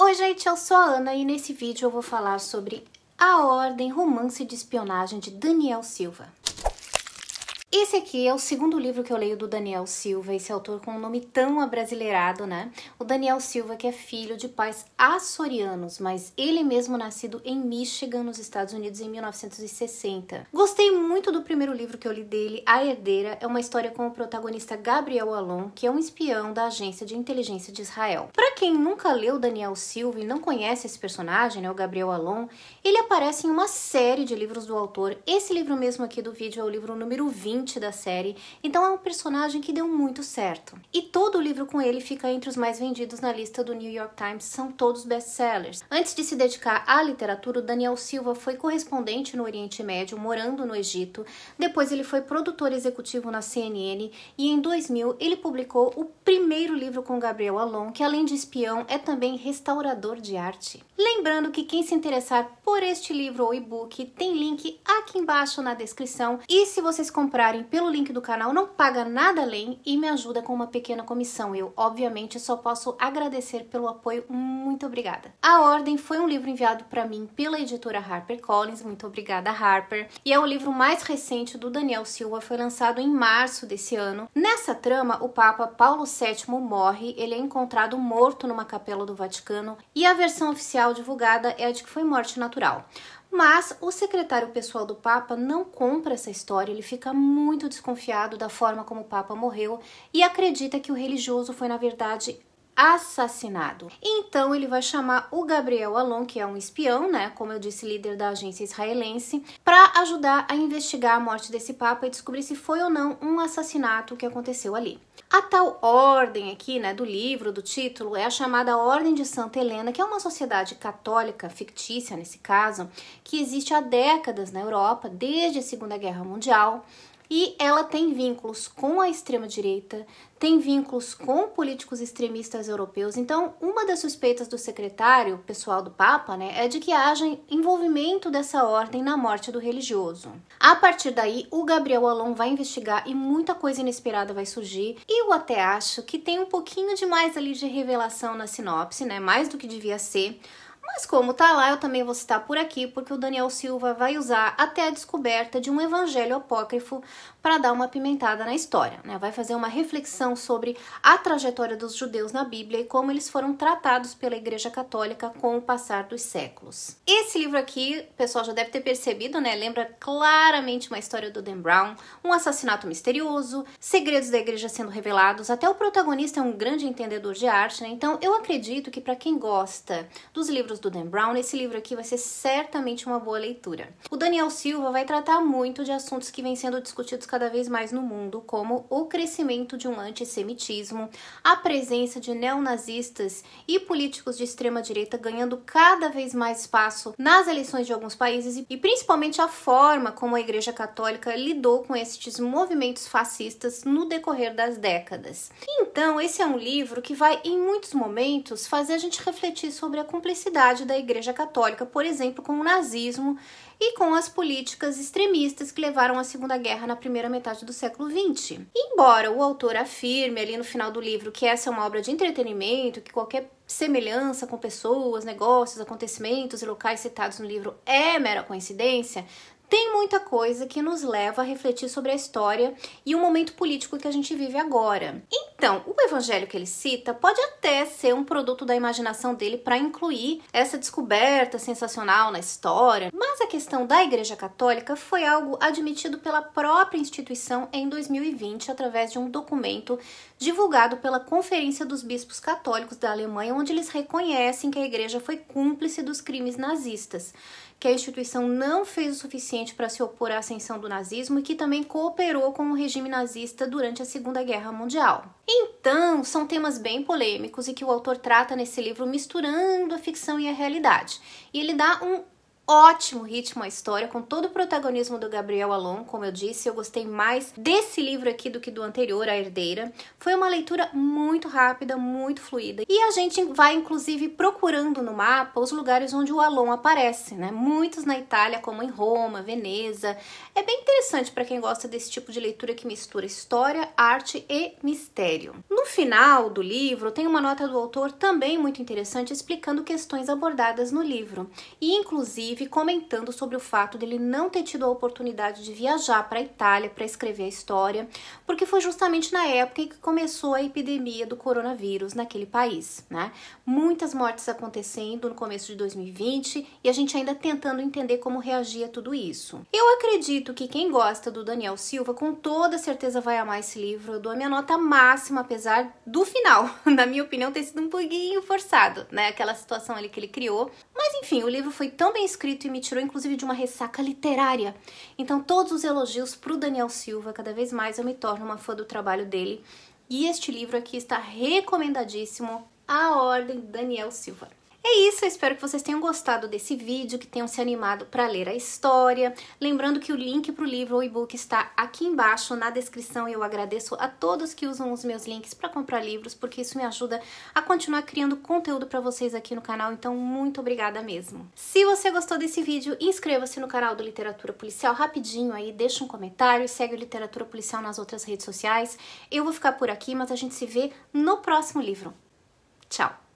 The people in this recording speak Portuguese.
Oi gente, eu sou a Ana e nesse vídeo eu vou falar sobre A Ordem Romance de Espionagem de Daniel Silva. Esse aqui é o segundo livro que eu leio do Daniel Silva, esse autor com um nome tão abrasileirado, né? O Daniel Silva, que é filho de pais açorianos, mas ele mesmo nascido em Michigan, nos Estados Unidos, em 1960. Gostei muito do primeiro livro que eu li dele, A Herdeira, é uma história com o protagonista Gabriel Alon, que é um espião da Agência de Inteligência de Israel. Para quem nunca leu Daniel Silva e não conhece esse personagem, né, o Gabriel Alon, ele aparece em uma série de livros do autor. Esse livro mesmo aqui do vídeo é o livro número 20, 20 da série, então é um personagem que deu muito certo. E todo o livro com ele fica entre os mais vendidos na lista do New York Times, são todos best-sellers. Antes de se dedicar à literatura, o Daniel Silva foi correspondente no Oriente Médio, morando no Egito. Depois ele foi produtor executivo na CNN e em 2000 ele publicou o primeiro livro com Gabriel Alon, que além de espião é também restaurador de arte. Lembrando que quem se interessar por este livro ou e-book tem link aqui embaixo na descrição e se vocês comprarem comprarem pelo link do canal, não paga nada além e me ajuda com uma pequena comissão. Eu, obviamente, só posso agradecer pelo apoio. Muito obrigada. A Ordem foi um livro enviado para mim pela editora HarperCollins. Muito obrigada, Harper. E é o livro mais recente do Daniel Silva, foi lançado em março desse ano. Nessa trama, o Papa Paulo VII morre, ele é encontrado morto numa capela do Vaticano e a versão oficial divulgada é a de que foi morte natural. Mas o secretário pessoal do Papa não compra essa história, ele fica muito desconfiado da forma como o Papa morreu e acredita que o religioso foi, na verdade, assassinado. Então ele vai chamar o Gabriel Alon, que é um espião, né, como eu disse, líder da agência israelense, para ajudar a investigar a morte desse papa e descobrir se foi ou não um assassinato que aconteceu ali. A tal ordem aqui, né, do livro, do título, é a chamada Ordem de Santa Helena, que é uma sociedade católica fictícia nesse caso, que existe há décadas na Europa, desde a Segunda Guerra Mundial e ela tem vínculos com a extrema-direita, tem vínculos com políticos extremistas europeus. Então, uma das suspeitas do secretário pessoal do Papa né, é de que haja envolvimento dessa ordem na morte do religioso. A partir daí, o Gabriel Alon vai investigar e muita coisa inesperada vai surgir. E eu até acho que tem um pouquinho de mais ali de revelação na sinopse, né? Mais do que devia ser mas como tá lá, eu também vou citar por aqui, porque o Daniel Silva vai usar até a descoberta de um evangelho apócrifo para dar uma pimentada na história, né? Vai fazer uma reflexão sobre a trajetória dos judeus na Bíblia e como eles foram tratados pela Igreja Católica com o passar dos séculos. Esse livro aqui, o pessoal já deve ter percebido, né? Lembra claramente uma história do Dan Brown, um assassinato misterioso, segredos da igreja sendo revelados, até o protagonista é um grande entendedor de arte, né? Então, eu acredito que para quem gosta dos livros do Dan Brown, esse livro aqui vai ser certamente uma boa leitura. O Daniel Silva vai tratar muito de assuntos que vêm sendo discutidos cada vez mais no mundo, como o crescimento de um antissemitismo, a presença de neonazistas e políticos de extrema direita ganhando cada vez mais espaço nas eleições de alguns países e principalmente a forma como a Igreja Católica lidou com estes movimentos fascistas no decorrer das décadas. Então, esse é um livro que vai, em muitos momentos, fazer a gente refletir sobre a cumplicidade rivalidade da Igreja Católica, por exemplo, com o nazismo e com as políticas extremistas que levaram à Segunda Guerra na primeira metade do século XX. Embora o autor afirme ali no final do livro que essa é uma obra de entretenimento, que qualquer semelhança com pessoas, negócios, acontecimentos e locais citados no livro é mera coincidência, tem muita coisa que nos leva a refletir sobre a história e o momento político que a gente vive agora. Então, o evangelho que ele cita pode até ser um produto da imaginação dele para incluir essa descoberta sensacional na história, mas a questão da Igreja Católica foi algo admitido pela própria instituição em 2020 através de um documento divulgado pela Conferência dos Bispos Católicos da Alemanha, onde eles reconhecem que a Igreja foi cúmplice dos crimes nazistas que a instituição não fez o suficiente para se opor à ascensão do nazismo e que também cooperou com o regime nazista durante a Segunda Guerra Mundial. Então, são temas bem polêmicos e que o autor trata nesse livro misturando a ficção e a realidade. E ele dá um ótimo ritmo a história, com todo o protagonismo do Gabriel Alon, como eu disse, eu gostei mais desse livro aqui do que do anterior, A Herdeira. Foi uma leitura muito rápida, muito fluida, e a gente vai inclusive procurando no mapa os lugares onde o Alon aparece, né? Muitos na Itália, como em Roma, Veneza. É bem interessante para quem gosta desse tipo de leitura que mistura história, arte e mistério. No final do livro, tem uma nota do autor também muito interessante explicando questões abordadas no livro. E inclusive inclusive comentando sobre o fato dele não ter tido a oportunidade de viajar para a Itália para escrever a história, porque foi justamente na época em que começou a epidemia do coronavírus naquele país, né? Muitas mortes acontecendo no começo de 2020 e a gente ainda tentando entender como reagir a tudo isso. Eu acredito que quem gosta do Daniel Silva com toda certeza vai amar esse livro. Eu dou a minha nota máxima, apesar do final, na minha opinião, ter sido um pouquinho forçado, né? Aquela situação ali que ele criou. Mas enfim, o livro foi tão bem escrito escrito e me tirou inclusive de uma ressaca literária. Então, todos os elogios para o Daniel Silva, cada vez mais eu me torno uma fã do trabalho dele. E este livro aqui está recomendadíssimo à ordem Daniel Silva. É isso, eu espero que vocês tenham gostado desse vídeo, que tenham se animado para ler a história. Lembrando que o link para o livro ou e-book está aqui embaixo na descrição. Eu agradeço a todos que usam os meus links para comprar livros, porque isso me ajuda a continuar criando conteúdo para vocês aqui no canal. Então, muito obrigada mesmo. Se você gostou desse vídeo, inscreva-se no canal do Literatura Policial rapidinho aí, deixa um comentário, segue o Literatura Policial nas outras redes sociais. Eu vou ficar por aqui, mas a gente se vê no próximo livro. Tchau!